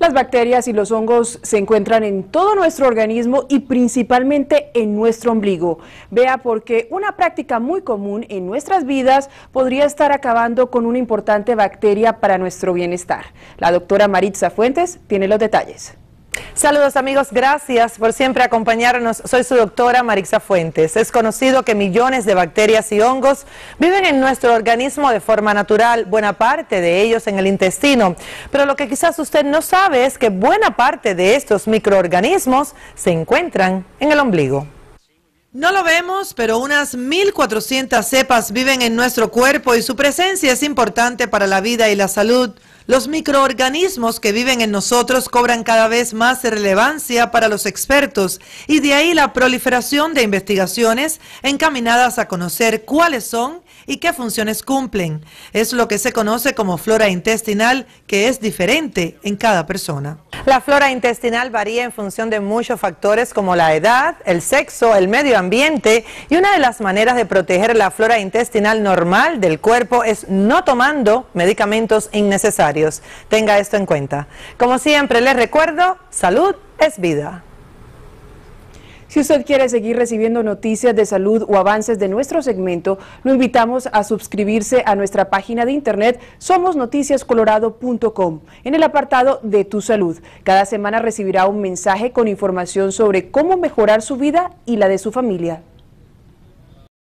Las bacterias y los hongos se encuentran en todo nuestro organismo y principalmente en nuestro ombligo. Vea por qué una práctica muy común en nuestras vidas podría estar acabando con una importante bacteria para nuestro bienestar. La doctora Maritza Fuentes tiene los detalles. Saludos amigos, gracias por siempre acompañarnos. Soy su doctora Marixa Fuentes. Es conocido que millones de bacterias y hongos viven en nuestro organismo de forma natural, buena parte de ellos en el intestino. Pero lo que quizás usted no sabe es que buena parte de estos microorganismos se encuentran en el ombligo. No lo vemos, pero unas 1.400 cepas viven en nuestro cuerpo y su presencia es importante para la vida y la salud. Los microorganismos que viven en nosotros cobran cada vez más relevancia para los expertos y de ahí la proliferación de investigaciones encaminadas a conocer cuáles son y qué funciones cumplen. Es lo que se conoce como flora intestinal, que es diferente en cada persona. La flora intestinal varía en función de muchos factores como la edad, el sexo, el medio ambiente y una de las maneras de proteger la flora intestinal normal del cuerpo es no tomando medicamentos innecesarios. Tenga esto en cuenta. Como siempre, les recuerdo, salud es vida. Si usted quiere seguir recibiendo noticias de salud o avances de nuestro segmento, lo invitamos a suscribirse a nuestra página de internet somosnoticiascolorado.com en el apartado de Tu Salud. Cada semana recibirá un mensaje con información sobre cómo mejorar su vida y la de su familia.